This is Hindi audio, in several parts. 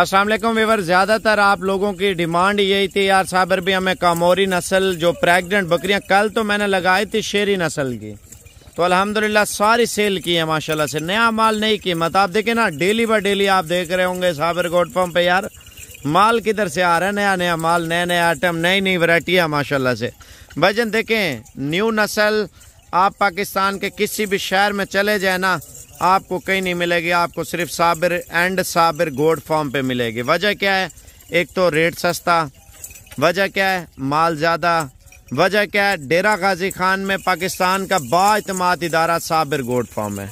असलम वीवर ज़्यादातर आप लोगों की डिमांड यही थी यार साबर भी हमें कामोरी नस्ल जो प्रेग्नेंट बकरियां कल तो मैंने लगाई थी शेरी नस्ल की तो अल्हम्दुलिल्लाह सारी सेल की है माशाल्लाह से नया माल नई कीमत आप देखें ना डेली बाय डेली आप देख रहे होंगे साबर गोड पम्प पे यार माल किधर से आ रहा है नया नया माल नए नए आइटम नई नई वरायटियाँ माशाला से भजन देखें न्यू नस्ल आप पाकिस्तान के किसी भी शहर में चले जाए ना आपको कहीं नहीं मिलेगी आपको सिर्फ साबिर एंड साबिर गोड फॉर्म पे मिलेगी वजह क्या है एक तो रेट सस्ता वजह क्या है माल ज़्यादा वजह क्या है डेरा गाजी खान में पाकिस्तान का बातमात इदारा साबिर गोड फॉर्म है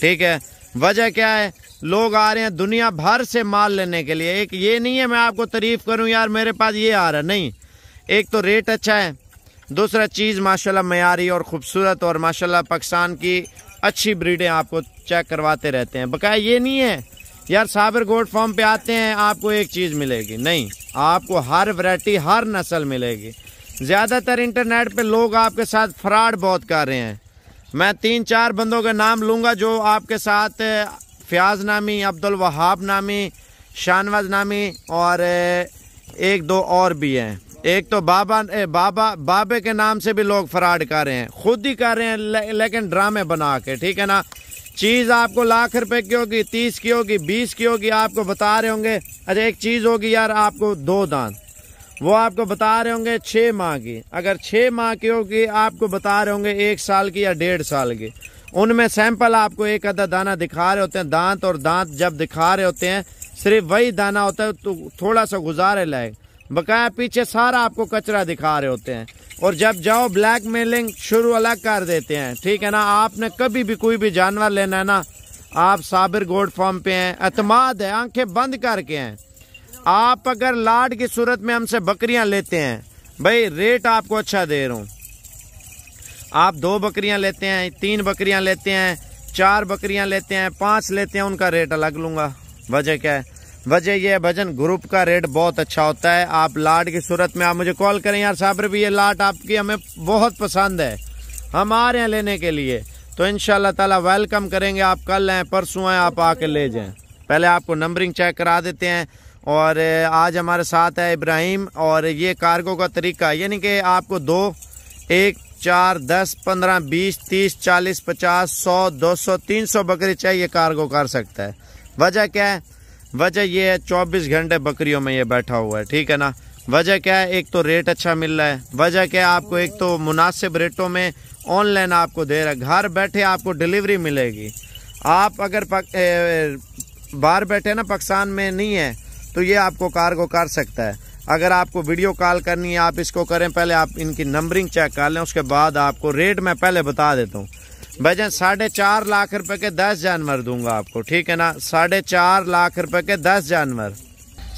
ठीक है वजह क्या है लोग आ रहे हैं दुनिया भर से माल लेने के लिए एक ये नहीं है मैं आपको तारीफ़ करूँ यार मेरे पास ये आ रहा नहीं एक तो रेट अच्छा है दूसरा चीज़ माशाल्लाह मैारी और ख़ूबसूरत और माशाल्लाह पाकिस्तान की अच्छी ब्रीडें आपको चेक करवाते रहते हैं बकाया ये नहीं है यार साबिर गोड फॉर्म पे आते हैं आपको एक चीज़ मिलेगी नहीं आपको हर वैरायटी हर नस्ल मिलेगी ज़्यादातर इंटरनेट पे लोग आपके साथ फ्रॉड बहुत कर रहे हैं मैं तीन चार बंदों का नाम लूँगा जो आपके साथ फ़याज़ नामी अब्दुल वहाब नामी शानवाज नामी और एक दो और भी हैं एक तो बाबा ए, बाबा बाबे के नाम से भी लोग फ्रॉड कर रहे हैं खुद ही कर रहे हैं ले, लेकिन ड्रामे बना के ठीक है ना चीज़ आपको लाख रुपए की होगी तीस की होगी बीस की होगी आपको बता रहे होंगे अरे एक चीज़ होगी यार आपको दो दान वो आपको बता रहे होंगे छः माह की अगर छः माह की होगी आपको बता रहे होंगे एक साल की या डेढ़ साल की उनमें सैंपल आपको एक आधा दाना दिखा रहे होते हैं दांत और दांत जब दिखा रहे होते हैं सिर्फ वही दाना होता है तो थोड़ा सा गुजारे लायक बकाया पीछे सारा आपको कचरा दिखा रहे होते हैं और जब जाओ ब्लैक मेलिंग शुरू अलग कर देते हैं ठीक है ना आपने कभी भी कोई भी जानवर लेना है ना आप साबिर गोड फॉर्म पे हैं अतमाद है आंखें बंद करके हैं आप अगर लाड की सूरत में हमसे बकरियां लेते हैं भाई रेट आपको अच्छा दे रहा हूँ आप दो बकरियां लेते हैं तीन बकरियां लेते हैं चार बकरियां लेते हैं पांच लेते हैं उनका रेट अलग लूंगा वजह क्या है वजह यह भजन ग्रुप का रेट बहुत अच्छा होता है आप लाट की सूरत में आप मुझे कॉल करें यार साबर भी ये लाट आपकी हमें बहुत पसंद है हम आ रहे हैं लेने के लिए तो इन ताला वेलकम करेंगे आप कल आएँ परसों आएँ आप आके ले जाएँ पहले आपको नंबरिंग चेक करा देते हैं और आज हमारे साथ है इब्राहिम और ये कार्गो का तरीका यानी कि आपको दो एक चार दस पंद्रह बीस तीस चालीस पचास सौ दो सौ तीन सौ बकरी चाहिए कार्गो कर सकता है वजह क्या है वजह यह है चौबीस घंटे बकरियों में ये बैठा हुआ है ठीक है ना वजह क्या है एक तो रेट अच्छा मिल रहा है वजह क्या है आपको एक तो मुनासिब रेटों में ऑनलाइन आपको दे रहा है घर बैठे आपको डिलीवरी मिलेगी आप अगर पक, बाहर बैठे ना पाकिस्तान में नहीं है तो ये आपको कार को कर सकता है अगर आपको वीडियो कॉल करनी है आप इसको करें पहले आप इनकी नंबरिंग चेक कर लें उसके बाद आपको रेट मैं पहले बता देता हूँ भाईजान साढ़े चार लाख रुपए के दस जानवर दूंगा आपको ठीक है ना साढ़े चार लाख रुपए के दस जानवर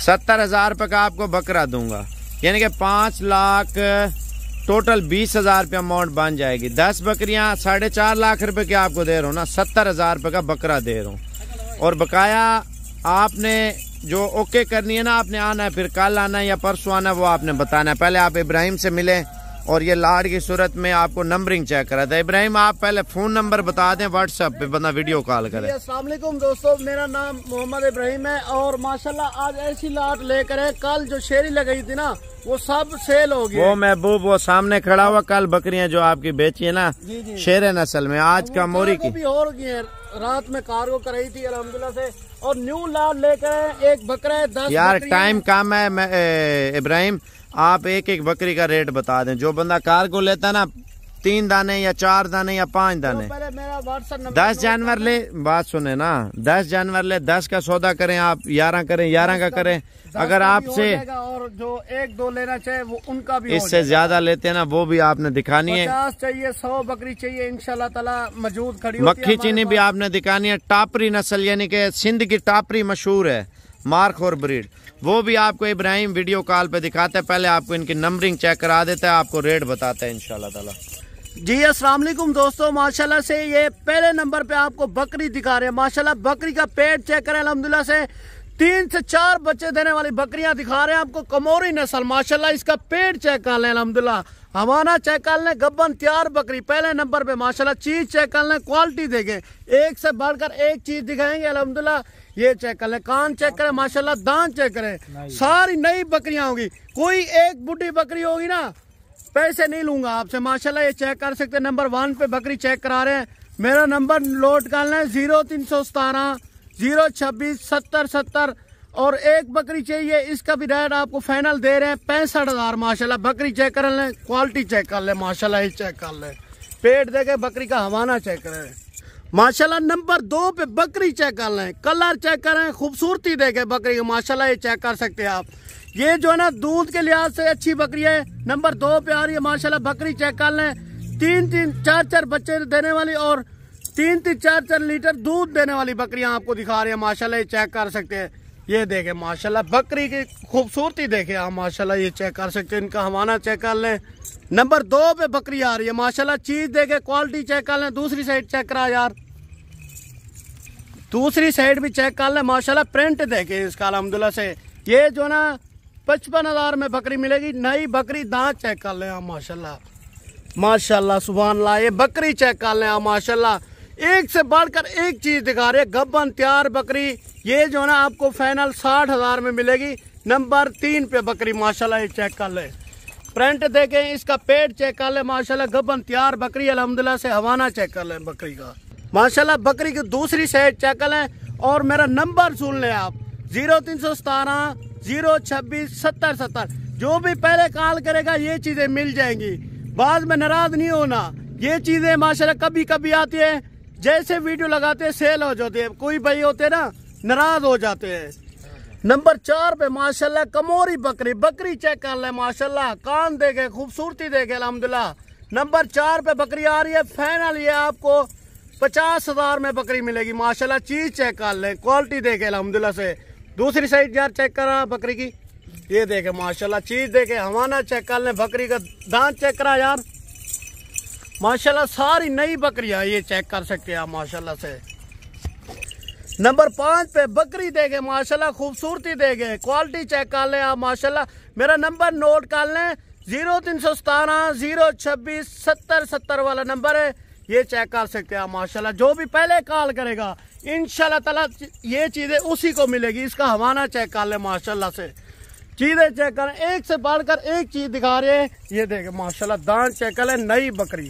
सत्तर हज़ार रुपये का आपको बकरा दूंगा यानी कि पाँच लाख टोटल बीस हज़ार रुपये अमाउंट बन जाएगी दस बकरियां साढ़े चार लाख रुपए की आपको दे रहा हूँ ना सत्तर हज़ार रुपये का बकरा दे रहा हूँ और बकाया आपने जो ओके करनी है ना आपने आना है फिर कल आना है या परसों आना है वो आपने बताना है पहले आप इब्राहिम से मिलें और ये लाड की सूरत में आपको नंबरिंग चेक करा था इब्राहिम आप पहले फोन नंबर बता दें व्हाट्सएप पे बंदा वीडियो कॉल करे असलम दोस्तों मेरा नाम मोहम्मद इब्राहिम है और माशाल्लाह आज ऐसी लाट लेकर है कल जो शेरी लगाई थी ना वो सब सेल हो गई वो महबूब वो सामने खड़ा हुआ कल बकरियां जो आपकी बेची है ना शेर नस्ल में आज का मोरी की भी और गई है रात में कार्गो कराई थी अलहमदुल्ला से और न्यू लाट लेकर एक बकरा है दस यार टाइम काम है इब्राहिम आप एक एक बकरी का रेट बता दें जो बंदा कार को लेता ना तीन दाने या चार दाने या पांच दाने दस जानवर ले बात सुने ना दस जानवर ले दस का सौदा करें आप ग्यारह करें ग्यारह का करें अगर आपसे और जो एक दो लेना चाहे वो उनका भी इससे ज्यादा लेते हैं ना वो भी आपने दिखानी है चाहिए सौ बकरी चाहिए इनशाला तला मौजूद खड़ी मक्खी चीनी भी आपने दिखानी है टापरी नस्ल यानी के सिंध की टापरी मशहूर है मार्क और ब्रीड वो भी आपको इब्राहिम वीडियो कॉल पे दिखाते हैं पहले आपको इनकी नंबरिंग चेक करा देता है आपको रेट बताते हैं इनशाला ताला जी वालेकुम दोस्तों माशाल्लाह से ये पहले नंबर पे आपको बकरी दिखा रहे हैं माशाल्लाह बकरी का पेट चेक करें अलहमदिल्ला से तीन से चार बच्चे देने वाली बकरियां दिखा रहे हैं आपको कमोरी नस्ल माशाल्लाह इसका पेट चेक कर लें अलहमदिल्ला हमारा चैकल ने गब्बन तैयार बकरी पहले नंबर पे माशाल्लाह चीज चैकल ने क्वालिटी देखे एक से बढ़कर एक चीज दिखाएंगे अलहमदुल्ला ये चेक करें कान चेक करें माशाल्लाह दान चेक करें सारी नई बकरियां होगी कोई एक बुढ़ी बकरी होगी ना पैसे नहीं लूंगा आपसे माशाल्लाह ये चेक कर सकते नंबर वन पे बकरी चेक करा रहे हैं मेरा नंबर नोट कर लें जीरो तीन सौ सतारह जीरो छब्बीस सत्तर सत्तर और एक बकरी चाहिए इसका भी रेट आपको फाइनल दे रहे हैं पैंसठ हज़ार माशाला बकरी चेक कर लें क्वालिटी चेक कर लें माशाला ही चेक कर लें पेट देखे बकरी का हवाना चेक करें माशाला नंबर दो पे बकरी चेक कर लें कलर चेक करें खूबसूरती देखे बकरी का माशाला ये चेक कर सकते हैं आप ये जो है ना दूध के लिहाज से अच्छी बकरी है नंबर दो पे आ रही है माशाला बकरी चेक कर लें तीन तीन चार चार बच्चे देने वाली और तीन तीन चार चार लीटर दूध देने वाली बकरियां आपको दिखा रही है माशाला ये चेक कर सकते हैं ये देखे माशाल्लाह बकरी की खूबसूरती देखे आप माशाल्लाह ये चेक कर सकते हैं इनका हवाना चेक कर लें नंबर दो पे बकरी आ रही है माशाल्लाह चीज़ देखे क्वालिटी चेक कर लें दूसरी साइड चेक करा यार दूसरी साइड भी चेक कर लें माशाल्लाह प्रिंट देखे इसका अलहमदुल्ला से ये जो ना पचपन हज़ार में बकरी मिलेगी नई बकरी दांत चेक कर लें आप माशाला सुबह ला ये बकरी चेक कर लें आप माशाला एक से बढ़कर एक चीज दिखा रहे गब्बन त्यार बकरी ये जो है ना आपको फाइनल साठ हजार में मिलेगी नंबर तीन पे बकरी माशाल्लाह ये चेक कर ले प्रिंट देखें इसका पेट चेक कर ले माशाल्लाह गब्बन त्यार बकरी अलहमदिल्ला से हवाना चेक कर ले बकरी का माशाल्लाह बकरी की दूसरी साइड चेक कर लें और मेरा नंबर सुन लें आप जीरो तीन सौ सतारह जीरो छब्बीस सत्तर सत्तर जो भी पहले कॉल करेगा ये चीज़ें मिल जाएंगी बाद में नाराज नहीं होना ये चीज़ें माशाल्लाह कभी कभी आती है जैसे वीडियो लगाते सेल हो जाते हैं कोई भाई होते ना नाराज हो जाते हैं नंबर चार पे माशाल्लाह कमोरी बकरी बकरी चेक कर ले माशाल्लाह कान देखे खूबसूरती देखे अलहमदिल्ला नंबर चार पे बकरी आ रही है फाइनल ये आपको पचास हज़ार में बकरी मिलेगी माशाल्लाह चीज़ चेक कर ले क्वालिटी देखे अलहमदिल्ला से दूसरी साइड यार चेक करा बकरी की ये देखे माशाला चीज़ देखे हवाना चेक कर ले बकरी का दांत चेक करा यार माशाल्लाह सारी नई बकरियां ये चेक कर सकते हैं आप माशाल्लाह से नंबर पाँच पे बकरी देंगे माशाल्लाह खूबसूरती देंगे क्वालिटी चेक कर लें आप माशाल्लाह मेरा नंबर नोट कर लें जीरो तीन सौ सतारह जीरो छब्बीस सत्तर सत्तर वाला नंबर है ये चेक कर सकते हैं आप माशाला जो भी पहले कॉल करेगा इन शाह ये चीज़ें उसी को मिलेगी इसका हवाना चेक कर लें माशाला से चीजें चेक करें एक से बढ़कर एक चीज दिखा रहे हैं ये देखे माशाल्लाह दान चेक ले नई बकरी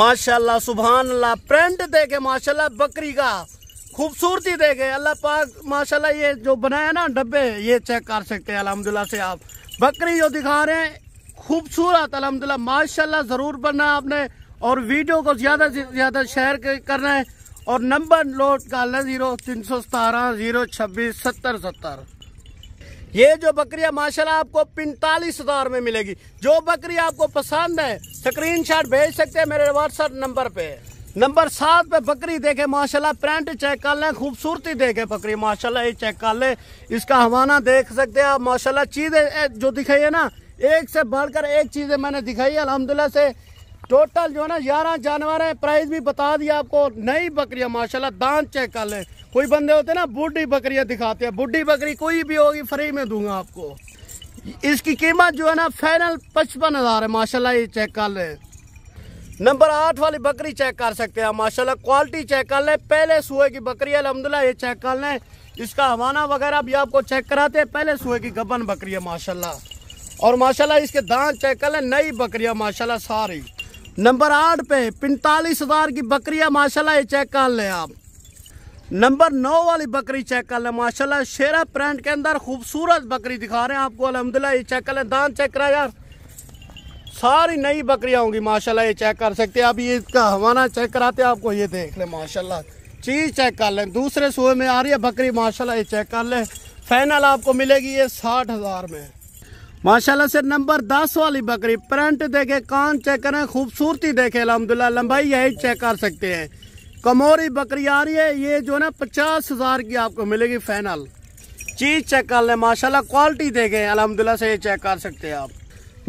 माशाल्लाह सुबहान अल्लाह प्रिंट देखे माशाल्लाह बकरी का खूबसूरती देखे अल्लाह पाक माशाल्लाह ये जो बनाया ना डब्बे ये चेक कर सकते हैं अलहमदुल्ला से आप बकरी जो दिखा रहे हैं खूबसूरत अलहमदुल्ला माशाल्लाह जरूर बनना है आपने और वीडियो को ज्यादा से ज्यादा शेयर करना है और नंबर नोट कर लें जीरो तीन सौ सतारह जीरो छब्बीस सत्तर सत्तर ये जो बकरियाँ माशाल्लाह आपको पैंतालीस हज़ार में मिलेगी जो बकरी आपको पसंद है स्क्रीन शॉट भेज सकते हैं मेरे व्हाट्सएप नंबर पे नंबर सात पे बकरी देखे माशाल्लाह प्रिंट चेक कर लें खूबसूरती देखे बकरी माशाल्लाह ये चेक कर लें इसका हवाना देख सकते हैं आप माशाल्लाह चीज़ें जो दिखाई है ना एक से बढ़कर एक चीज़ें मैंने दिखाई है अलहमदिल्ला से टोटल जो है ना ग्यारह जानवर हैं प्राइस भी बता दिया आपको नई बकरियां माशाल्लाह दांत चेक कर लें कोई बंदे होते हैं ना बूढ़ी बकरियां दिखाते हैं बूढ़ी बकरी कोई भी होगी फ्री में दूंगा आपको इसकी कीमत जो है ना फाइनल पचपन हज़ार है माशाल्लाह ये चेक कर लें नंबर आठ वाली बकरी चेक कर सकते हैं माशाल्लाह क्वालिटी चेक कर लें पहले सुए की बकरी अलहमदिल्ला ये चेक कर लें इसका हवाना वगैरह भी आपको चेक कराते हैं पहले सुए की गबन बकरी है माशाल्लाह और माशाल्लाह इसके दांत चेक कर लें नई बकरियाँ माशाल्लाह सारी नंबर आठ पे पैंतालीस हज़ार की बकरियाँ माशाल्लाह ये चेक कर लें आप नंबर नौ वाली बकरी चेक कर लें माशाल्लाह शेरा प्रिंट के अंदर खूबसूरत बकरी दिखा रहे हैं आपको अलहमदिल्ला ये चेक कर लें दान चेक करा यार सारी नई बकरियाँ होंगी माशाल्लाह ये चेक कर सकते हैं आप ये इसका हवाना चेक कराते आपको ये देख लें माशाल्लाह चीज़ चेक कर लें दूसरे सुबह में आ रही है बकरी माशाल्लाह ये चेक कर लें फाइनल आपको मिलेगी ये साठ हज़ार में माशाल्लाह से नंबर दस वाली बकरी फ्रंट देखे कान चेक करें खूबसूरती देखे अलहमदुल्ला लंबाई यही चेक कर सकते हैं कमोरी बकरी आ रही है ये जो ना पचास हज़ार की आपको मिलेगी फाइनल चीज़ चेक कर लें माशाल्लाह क्वालिटी देखे अलहमदुल्ला से ये चेक कर सकते हैं आप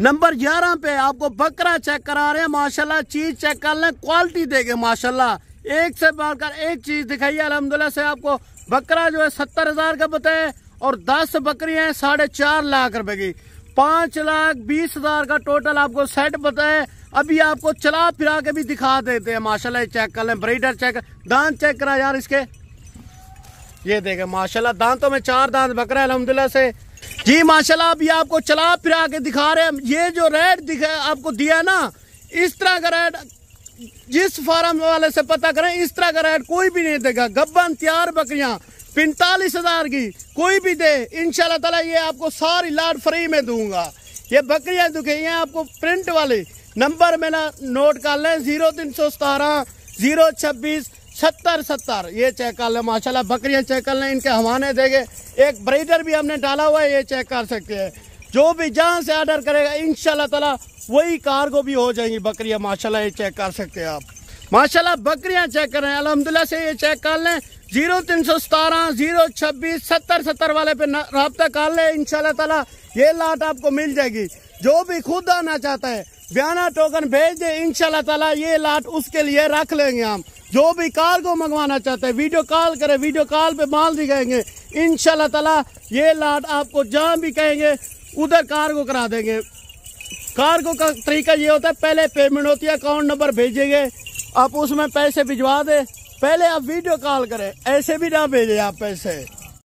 नंबर ग्यारह पे आपको बकरा चेक करा रहे हैं माशाल्लाह चीज़ चेक कर ले क्वालिटी देखे माशाल्लाह एक से बढ़कर एक चीज़ दिखाई है से आपको बकरा जो है सत्तर हज़ार का बताए और दस बकरियां हैं साढ़े चार लाख रुपए की पांच लाख बीस हजार का टोटल आपको सेट बताए अभी आपको चला फिरा के भी दिखा देते हैं माशाल्लाह चेक कर लें ब्रेडर चेक दांत चेक करा यार इसके ये देखे माशाल्लाह दांतों में चार दांत बक है अलहमदिल्ला से जी माशाल्लाह अभी आपको चला फिरा के दिखा रहे हैं ये जो रेट दिखा आपको दिया ना इस तरह का रेट जिस फार्म वाले से पता करें इस तरह का रेट कोई भी नहीं देगा गब्बन तैयार बकरियां पैंतालीस हजार की कोई भी दे इनशाला तला ये आपको सारी लाट फ्री में दूंगा ये बकरियां दुखी हैं आपको प्रिंट वाले नंबर मेरा नोट कर लें जीरो तीन सौ सतारह जीरो छब्बीस सत्तर सत्तर ये चेक कर लें माशा बकरियां चेक कर लें इनके हवाने देंगे एक ब्रीडर भी हमने डाला हुआ है ये चेक कर सकते हैं जो भी जहाँ से ऑर्डर करेगा इन ताला वही को भी हो जाएंगी बकरियाँ माशाला ये चेक कर सकते हैं आप माशाला बकरियाँ चेक करें अलहमदिल्ला से ये चेक कर लें जीरो तीन सौ सतारह जीरो छब्बीस सत्तर सत्तर वाले पे रबता कर ले इन ताला ये लाट आपको मिल जाएगी जो भी खुद आना चाहता है बयाना टोकन भेज दे इन ताला ये लाट उसके लिए रख लेंगे हम जो भी कार को मंगवाना चाहता है वीडियो कॉल करे वीडियो कॉल पे माल दिखाएंगे इन ताला ये लाट आपको जहाँ भी कहेंगे उधर कार को करा देंगे कार को का तरीका ये होता है पहले पेमेंट होती है अकाउंट नंबर भेजेंगे आप उसमें पैसे भिजवा दें पहले आप वीडियो कॉल करें ऐसे भी ना भेजें आप पैसे